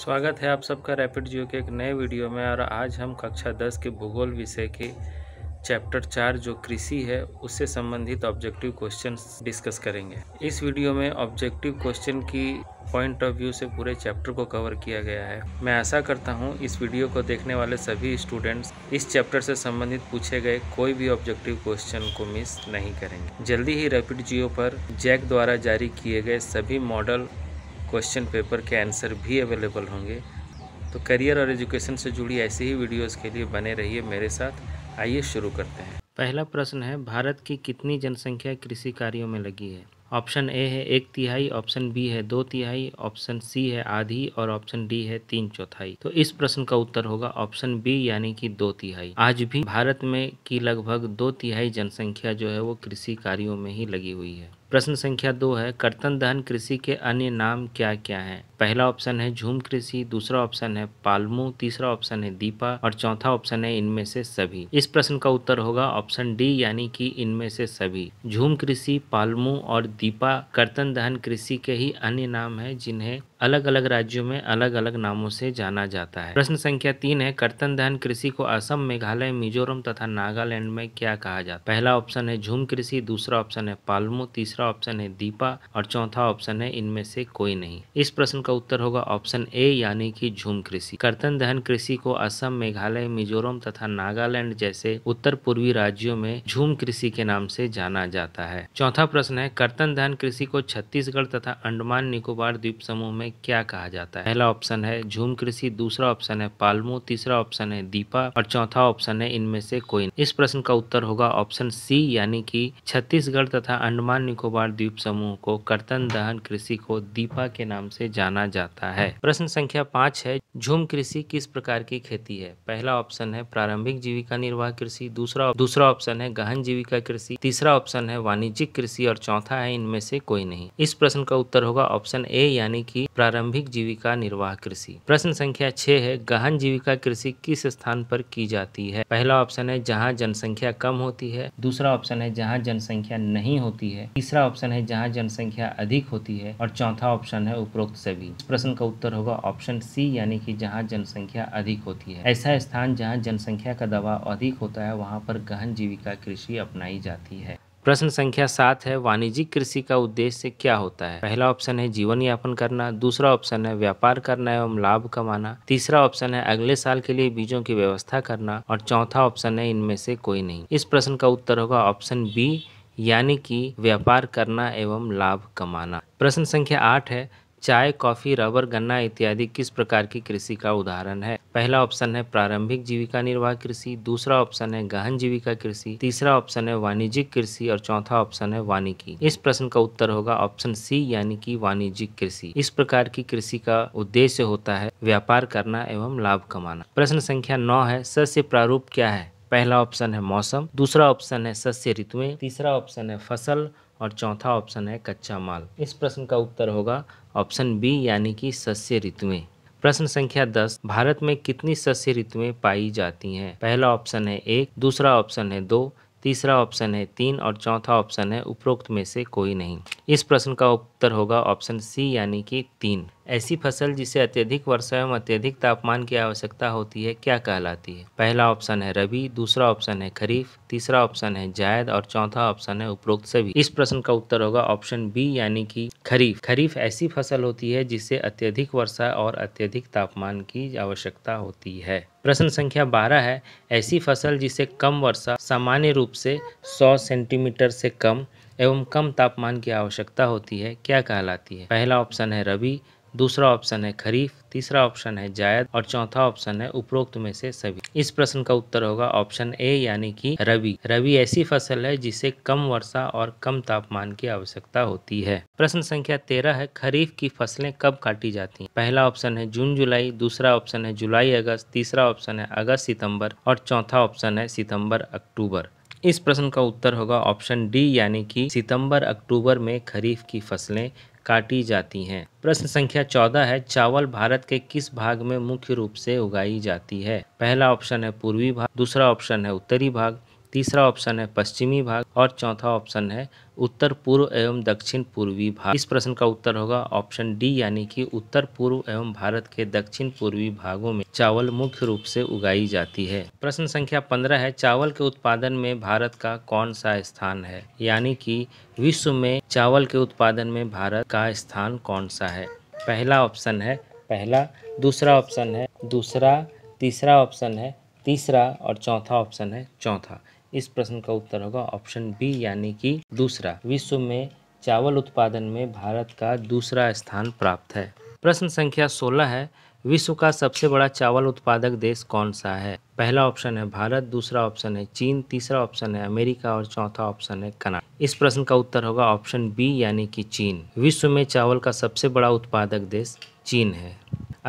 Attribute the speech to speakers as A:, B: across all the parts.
A: स्वागत है आप सबका रैपिड जियो के एक नए वीडियो में और आज हम कक्षा दस के भूगोल विषय के चैप्टर चार जो कृषि है उससे संबंधित ऑब्जेक्टिव क्वेश्चन डिस्कस करेंगे इस वीडियो में ऑब्जेक्टिव क्वेश्चन की पॉइंट ऑफ व्यू से पूरे चैप्टर को कवर किया गया है मैं आशा करता हूं इस वीडियो को देखने वाले सभी स्टूडेंट्स इस चैप्टर से संबंधित पूछे गए कोई भी ऑब्जेक्टिव क्वेश्चन को मिस नहीं करेंगे जल्दी ही रैपिड जियो पर जैक द्वारा जारी किए गए सभी मॉडल क्वेश्चन पेपर के आंसर भी अवेलेबल होंगे तो करियर और एजुकेशन से जुड़ी ऐसी ही वीडियोस के लिए बने रहिए मेरे साथ आइए शुरू करते हैं पहला प्रश्न है भारत की कितनी जनसंख्या कृषि कार्यों में लगी है ऑप्शन ए है एक तिहाई ऑप्शन बी है दो तिहाई ऑप्शन सी है आधी और ऑप्शन डी है तीन चौथाई तो इस प्रश्न का उत्तर होगा ऑप्शन बी यानी कि दो तिहाई आज भी भारत में की लगभग दो तिहाई जनसंख्या जो है वो कृषि कार्यों में ही लगी हुई है प्रश्न संख्या दो है कर्तन दहन कृषि के अन्य नाम क्या क्या हैं पहला ऑप्शन है झूम कृषि दूसरा ऑप्शन है पालमू तीसरा ऑप्शन है दीपा और चौथा ऑप्शन है इनमें से सभी इस प्रश्न का उत्तर होगा ऑप्शन डी यानी कि इनमें से सभी झूम कृषि पालमू और दीपा कर्तन दहन कृषि के ही अन्य नाम है जिन्हें अलग अलग राज्यों में अलग अलग नामों से जाना जाता है प्रश्न संख्या तीन है कर्तन दहन कृषि को असम मेघालय मिजोरम तथा नागालैंड में क्या कहा जाता है पहला ऑप्शन है झूम कृषि दूसरा ऑप्शन है पाल्मो तीसरा ऑप्शन है दीपा और चौथा ऑप्शन है इनमें से कोई नहीं इस प्रश्न का उत्तर होगा ऑप्शन ए यानी की झूम कृषि कर्तन दहन कृषि को असम मेघालय मिजोरम तथा नागालैंड जैसे उत्तर पूर्वी राज्यों में झूम कृषि के नाम से जाना जाता है चौथा प्रश्न है कर्तन दहन कृषि को छत्तीसगढ़ तथा अंडमान निकोबार द्वीप समूह में क्या कहा जाता है पहला ऑप्शन है झूम कृषि दूसरा ऑप्शन है पालमो तीसरा ऑप्शन है दीपा और चौथा ऑप्शन है इनमें से कोई इस प्रश्न का उत्तर होगा ऑप्शन सी यानी कि छत्तीसगढ़ तथा अंडमान निकोबार द्वीप समूह को कर्तन दहन कृषि को दीपा के नाम से जाना जाता है प्रश्न संख्या पाँच है झूम कृषि किस प्रकार की खेती है पहला ऑप्शन है प्रारंभिक जीविका निर्वाह कृषि दूसरा दूसरा ऑप्शन है गहन जीविका कृषि तीसरा ऑप्शन है वाणिज्यिक कृषि और चौथा है इनमें से कोई नहीं इस प्रश्न का उत्तर होगा ऑप्शन ए यानी कि प्रारंभिक जीविका निर्वाह कृषि प्रश्न संख्या छह है गहन जीविका कृषि किस स्थान पर की जाती है पहला ऑप्शन है जहाँ जनसंख्या कम होती है दूसरा ऑप्शन है जहाँ जनसंख्या नहीं होती है तीसरा ऑप्शन है जहाँ जनसंख्या अधिक होती है और चौथा ऑप्शन है उपरोक्त सभी इस प्रश्न का उत्तर होगा ऑप्शन सी यानी कि जहाँ जनसंख्या अधिक होती है ऐसा स्थान जहाँ जनसंख्या का दबाव अधिक होता है वहाँ पर गहन जीविका कृषि अपनाई जाती है प्रश्न संख्या सात है वाणिज्यिक कृषि का उद्देश्य क्या होता है पहला ऑप्शन है जीवन यापन करना दूसरा ऑप्शन है व्यापार करना एवं लाभ कमाना तीसरा ऑप्शन है अगले साल के लिए बीजों की व्यवस्था करना और चौथा ऑप्शन है इनमें से कोई नहीं इस प्रश्न का उत्तर होगा ऑप्शन बी यानी कि व्यापार करना एवं लाभ कमाना प्रश्न संख्या आठ है चाय कॉफ़ी रबर गन्ना इत्यादि किस प्रकार की कृषि का उदाहरण है पहला ऑप्शन है प्रारंभिक जीविका निर्वाह कृषि दूसरा ऑप्शन है गहन जीविका कृषि तीसरा ऑप्शन है वाणिज्यिक कृषि और चौथा ऑप्शन है वानिकी इस प्रश्न का उत्तर होगा ऑप्शन सी यानी कि वाणिज्यिक कृषि इस प्रकार की कृषि का उद्देश्य होता है व्यापार करना एवं लाभ कमाना प्रश्न संख्या नौ है सस्य प्रारूप क्या है पहला ऑप्शन है मौसम दूसरा ऑप्शन है सस्य ऋतुएं तीसरा ऑप्शन है फसल और चौथा ऑप्शन है कच्चा माल इस प्रश्न का उत्तर होगा ऑप्शन बी यानी कि सस्य ऋतुएं प्रश्न संख्या दस भारत में कितनी सस्य ऋतुएं पाई जाती हैं पहला ऑप्शन है एक दूसरा ऑप्शन है दो तीसरा ऑप्शन है तीन और चौथा ऑप्शन है उपरोक्त में से कोई नहीं इस प्रश्न का उत्तर होगा ऑप्शन सी यानी कि तीन ऐसी फसल जिसे अत्यधिक वर्षा एवं अत्यधिक तापमान की आवश्यकता होती है क्या कहलाती है पहला ऑप्शन है रबी दूसरा ऑप्शन है खरीफ तीसरा ऑप्शन है जायद और चौथा ऑप्शन है उपरोक्त सभी इस प्रश्न का उत्तर होगा ऑप्शन बी यानी कि खरीफ खरीफ ऐसी फसल होती है जिसे अत्यधिक वर्षा और अत्यधिक तापमान की आवश्यकता होती है प्रश्न संख्या बारह है ऐसी फसल जिसे कम वर्षा सामान्य रूप से सौ सेंटीमीटर से कम एवं कम तापमान की आवश्यकता होती है क्या कहलाती है पहला ऑप्शन है रबी दूसरा ऑप्शन है खरीफ तीसरा ऑप्शन है जायद और चौथा ऑप्शन है उपरोक्त में से सभी इस प्रश्न का उत्तर होगा ऑप्शन ए यानी कि रवि रवि ऐसी फसल है जिसे कम वर्षा और कम तापमान की आवश्यकता होती है प्रश्न संख्या तेरह है खरीफ की फसलें कब काटी जाती हैं पहला ऑप्शन है जून जुलाई दूसरा ऑप्शन है जुलाई अगस्त तीसरा ऑप्शन है अगस्त सितम्बर और चौथा ऑप्शन है सितम्बर अक्टूबर इस प्रश्न का उत्तर होगा ऑप्शन डी यानी कि सितंबर अक्टूबर में खरीफ की फसलें काटी जाती हैं प्रश्न संख्या चौदह है चावल भारत के किस भाग में मुख्य रूप से उगाई जाती है पहला ऑप्शन है पूर्वी भाग दूसरा ऑप्शन है उत्तरी भाग तीसरा ऑप्शन है पश्चिमी भाग और चौथा ऑप्शन है उत्तर पूर्व एवं दक्षिण पूर्वी भाग इस प्रश्न का उत्तर होगा ऑप्शन डी यानी कि उत्तर पूर्व एवं भारत के दक्षिण पूर्वी भागों में चावल मुख्य रूप से उगाई जाती है प्रश्न संख्या पंद्रह है चावल के उत्पादन में भारत का कौन सा स्थान है यानी कि विश्व में चावल के उत्पादन में भारत का स्थान कौन सा है पहला ऑप्शन है पहला दूसरा ऑप्शन है दूसरा तीसरा ऑप्शन है तीसरा और चौथा ऑप्शन है चौथा इस प्रश्न का उत्तर होगा ऑप्शन बी यानी कि दूसरा विश्व में चावल उत्पादन में भारत का दूसरा स्थान प्राप्त है प्रश्न संख्या सोलह है विश्व का सबसे बड़ा चावल उत्पादक देश कौन सा है पहला ऑप्शन है भारत दूसरा ऑप्शन है चीन तीसरा ऑप्शन है अमेरिका और चौथा ऑप्शन है कनाडा इस प्रश्न का उत्तर होगा ऑप्शन बी यानी कि चीन विश्व में चावल का सबसे बड़ा उत्पादक देश चीन है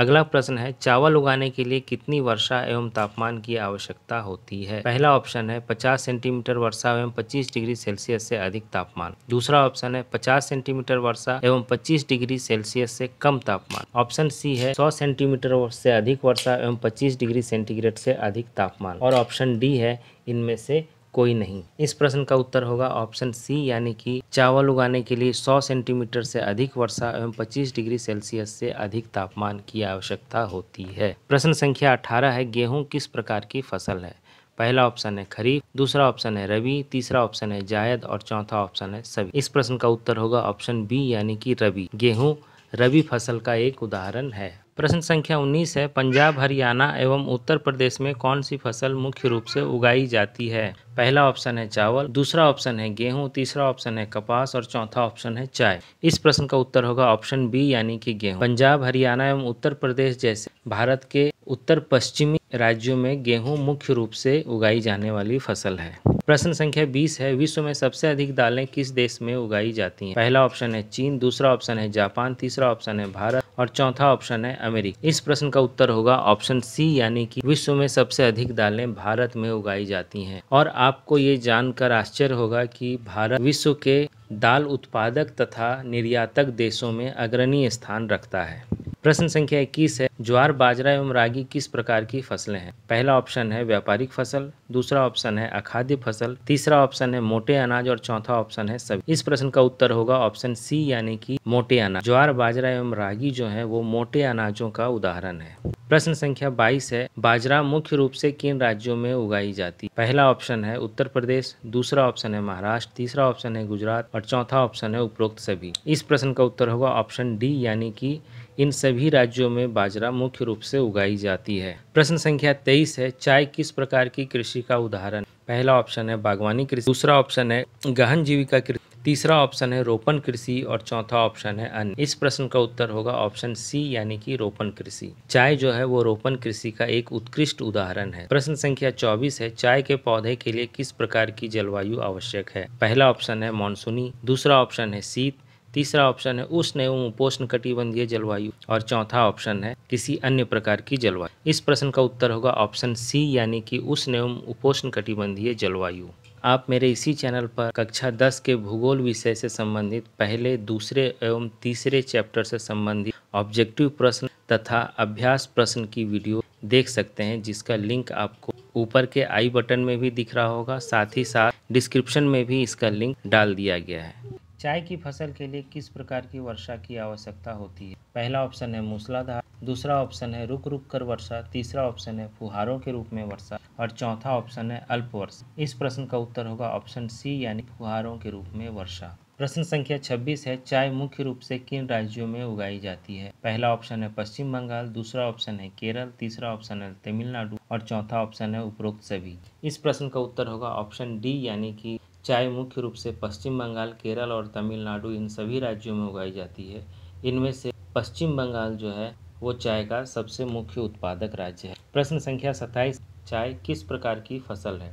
A: अगला प्रश्न है चावल उगाने के लिए कितनी वर्षा एवं तापमान की आवश्यकता होती है पहला ऑप्शन है 50 सेंटीमीटर वर्षा एवं 25 डिग्री सेल्सियस से अधिक तापमान दूसरा ऑप्शन है 50 सेंटीमीटर वर्षा एवं 25 डिग्री सेल्सियस से कम तापमान ऑप्शन सी है 100 सेंटीमीटर से अधिक वर्षा एवं 25 डिग्री सेंटीग्रेड से अधिक तापमान और ऑप्शन डी है इनमें से कोई नहीं इस प्रश्न का उत्तर होगा ऑप्शन सी यानी कि चावल उगाने के लिए 100 सेंटीमीटर से अधिक वर्षा एवं 25 डिग्री सेल्सियस से अधिक तापमान की आवश्यकता होती है प्रश्न संख्या 18 है गेहूं किस प्रकार की फसल है पहला ऑप्शन है खरीफ दूसरा ऑप्शन है रवि तीसरा ऑप्शन है जायद और चौथा ऑप्शन है सभी इस प्रश्न का उत्तर होगा ऑप्शन बी यानी कि रबी गेहूं रबी फसल का एक उदाहरण है प्रश्न संख्या 19 है पंजाब हरियाणा एवं उत्तर प्रदेश में कौन सी फसल मुख्य रूप से उगाई जाती है पहला ऑप्शन है चावल दूसरा ऑप्शन है गेहूं तीसरा ऑप्शन है कपास और चौथा ऑप्शन है चाय इस प्रश्न का उत्तर होगा ऑप्शन बी यानी कि गेहूं पंजाब हरियाणा एवं उत्तर प्रदेश जैसे भारत के उत्तर पश्चिमी राज्यों में गेहूं मुख्य रूप से उगाई जाने वाली फसल है प्रश्न संख्या 20 है विश्व में सबसे अधिक दालें किस देश में उगाई जाती हैं पहला ऑप्शन है चीन दूसरा ऑप्शन है जापान तीसरा ऑप्शन है भारत और चौथा ऑप्शन है अमेरिका इस प्रश्न का उत्तर होगा ऑप्शन सी यानी कि विश्व में सबसे अधिक दालें भारत में उगाई जाती हैं और आपको ये जानकर आश्चर्य होगा कि भारत विश्व के दाल उत्पादक तथा निर्यातक देशों में अग्रणी स्थान रखता है प्रश्न संख्या इक्कीस है ज्वार बाजरा एवं रागी किस प्रकार की फसलें हैं पहला ऑप्शन है व्यापारिक फसल दूसरा ऑप्शन है अखाद्य फसल तीसरा ऑप्शन है मोटे अनाज और चौथा ऑप्शन है सभी इस प्रश्न का उत्तर होगा ऑप्शन सी यानी कि मोटे अनाज ज्वार बाजरा एवं रागी जो है वो मोटे अनाजों का उदाहरण है प्रश्न संख्या 22 है बाजरा मुख्य रूप से किन राज्यों में उगाई जाती पहला ऑप्शन है उत्तर प्रदेश दूसरा ऑप्शन है महाराष्ट्र तीसरा ऑप्शन है गुजरात और चौथा ऑप्शन है उपरोक्त सभी इस प्रश्न का उत्तर होगा ऑप्शन डी यानी कि इन सभी राज्यों में बाजरा मुख्य रूप से उगाई जाती है प्रश्न संख्या तेईस है चाय किस प्रकार की कृषि का उदाहरण पहला ऑप्शन है बागवानी कृषि दूसरा ऑप्शन है गहन जीविका कृषि तीसरा ऑप्शन है रोपण कृषि और चौथा ऑप्शन है अन्य इस प्रश्न का उत्तर होगा ऑप्शन सी यानी कि रोपण कृषि चाय जो है वो रोपण कृषि का एक उत्कृष्ट उदाहरण है प्रश्न संख्या 24 है चाय के पौधे के लिए किस प्रकार की जलवायु आवश्यक है पहला ऑप्शन है मानसूनी दूसरा ऑप्शन है शीत तीसरा ऑप्शन है उष्ण एवं उपोष्ण कटिबंधीय जलवायु और चौथा ऑप्शन है किसी अन्य प्रकार की जलवायु इस प्रश्न का उत्तर होगा ऑप्शन सी यानी कि उष्ण एवं उपोष्ण कटिबंधीय जलवायु आप मेरे इसी चैनल पर कक्षा 10 के भूगोल विषय से संबंधित पहले दूसरे एवं तीसरे चैप्टर से संबंधित ऑब्जेक्टिव प्रश्न तथा अभ्यास प्रश्न की वीडियो देख सकते हैं जिसका लिंक आपको ऊपर के आई बटन में भी दिख रहा होगा साथ ही साथ डिस्क्रिप्शन में भी इसका लिंक डाल दिया गया है चाय की फसल के लिए किस प्रकार की वर्षा की आवश्यकता होती है पहला ऑप्शन है मूसलाधार दूसरा ऑप्शन है रुक रुक कर वर्षा तीसरा ऑप्शन है फुहारों के रूप में वर्षा और चौथा ऑप्शन है अल्प वर्षा इस प्रश्न का उत्तर होगा ऑप्शन सी यानी फुहारों के रूप में वर्षा प्रश्न संख्या 26 है चाय मुख्य रूप से किन राज्यों में उगाई जाती है पहला ऑप्शन है पश्चिम बंगाल दूसरा ऑप्शन है केरल तीसरा ऑप्शन है तमिलनाडु और चौथा ऑप्शन है उपरोक्त सभी इस प्रश्न का उत्तर होगा ऑप्शन डी यानी कि चाय मुख्य रूप से पश्चिम बंगाल केरल और तमिलनाडु इन सभी राज्यों में उगाई जाती है इनमें से पश्चिम बंगाल जो है वो चाय का सबसे मुख्य उत्पादक राज्य है प्रश्न संख्या सत्ताईस चाय किस प्रकार की फसल है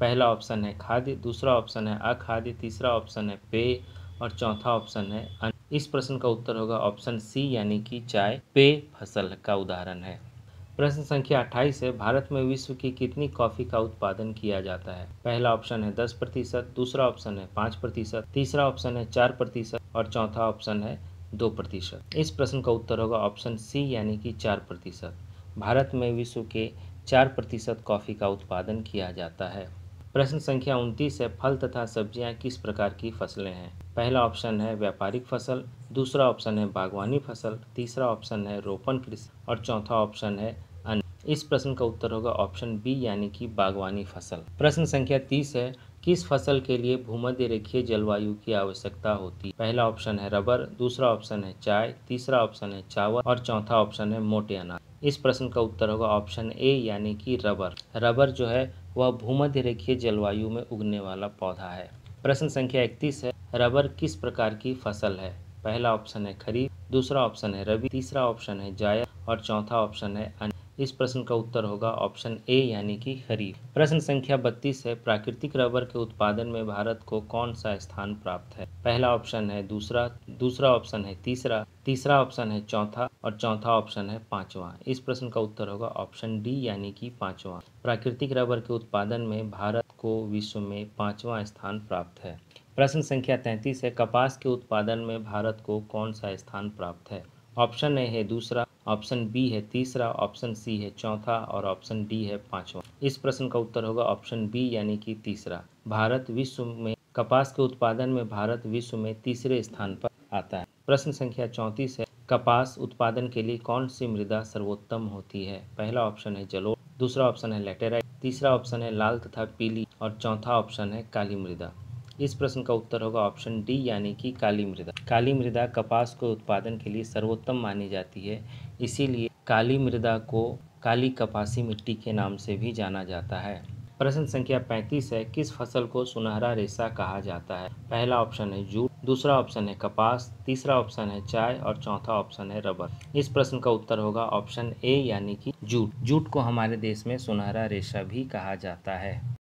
A: पहला ऑप्शन है खाद्य दूसरा ऑप्शन है अखाद्य तीसरा ऑप्शन है पेय और चौथा ऑप्शन है इस प्रश्न का उत्तर होगा ऑप्शन सी यानी कि चाय पेय फसल का उदाहरण है प्रश्न संख्या 28 है भारत में विश्व की कितनी कॉफ़ी का उत्पादन किया जाता है पहला ऑप्शन है 10 प्रतिशत दूसरा ऑप्शन है 5 प्रतिशत तीसरा ऑप्शन है 4 प्रतिशत और चौथा ऑप्शन है 2 प्रतिशत इस प्रश्न का उत्तर होगा ऑप्शन सी यानी कि 4 प्रतिशत भारत में विश्व के 4 प्रतिशत कॉफ़ी का उत्पादन किया जाता है प्रश्न संख्या उनतीस है फल तथा सब्जियाँ किस प्रकार की फसलें हैं पहला ऑप्शन है व्यापारिक फसल दूसरा ऑप्शन है बागवानी फसल तीसरा ऑप्शन है रोपण कृषि और चौथा ऑप्शन है इस प्रश्न का उत्तर होगा ऑप्शन बी यानी कि बागवानी फसल प्रश्न संख्या तीस है किस फसल के लिए भूमध्य रेखीय जलवायु की आवश्यकता होती है पहला ऑप्शन है रबर दूसरा ऑप्शन है चाय तीसरा ऑप्शन है चावल और चौथा ऑप्शन है मोटे अनाज इस प्रश्न का उत्तर होगा ऑप्शन ए यानी कि रबर रबर जो है वह भूमध्य रेखीय जलवायु में उगने वाला पौधा है प्रश्न संख्या इकतीस है रबर किस प्रकार की फसल है पहला ऑप्शन है खरीफ दूसरा ऑप्शन है रबी तीसरा ऑप्शन है जाया और चौथा ऑप्शन है अन्य इस प्रश्न का उत्तर होगा ऑप्शन ए यानी कि खरीफ प्रश्न संख्या बत्तीस है प्राकृतिक रबर के उत्पादन में भारत को कौन सा स्थान प्राप्त है पहला ऑप्शन है दूसरा दूसरा ऑप्शन है तीसरा तीसरा ऑप्शन है चौथा और चौथा ऑप्शन है पांचवा इस प्रश्न का उत्तर होगा ऑप्शन डी यानी कि पांचवा प्राकृतिक रबर के उत्पादन में भारत को विश्व में पांचवा स्थान प्राप्त है प्रश्न संख्या तैंतीस है कपास के उत्पादन में भारत को कौन सा स्थान प्राप्त है ऑप्शन ए है दूसरा ऑप्शन बी है तीसरा ऑप्शन सी है चौथा और ऑप्शन डी है पांचवा इस प्रश्न का उत्तर होगा ऑप्शन बी यानी कि तीसरा भारत विश्व में कपास के उत्पादन में भारत विश्व में तीसरे स्थान पर आता है प्रश्न संख्या चौंतीस है कपास उत्पादन के लिए कौन सी मृदा सर्वोत्तम होती है पहला ऑप्शन है जलो दूसरा ऑप्शन है लेटेराइट तीसरा ऑप्शन है लाल तथा पीली और चौथा ऑप्शन है काली मृदा इस प्रश्न का उत्तर होगा ऑप्शन डी यानी कि काली मृदा काली मृदा कपास के उत्पादन के लिए सर्वोत्तम मानी जाती है इसीलिए काली मृदा को काली कपासी मिट्टी के नाम से भी जाना जाता है प्रश्न संख्या 35 है किस फसल को सुनहरा रेशा कहा जाता है पहला ऑप्शन है जूट दूसरा ऑप्शन है कपास तीसरा ऑप्शन है चाय और चौथा ऑप्शन है रबर इस प्रश्न का उत्तर होगा ऑप्शन ए यानी कि जूट जूट को हमारे देश में सुनहरा रेशा भी कहा जाता है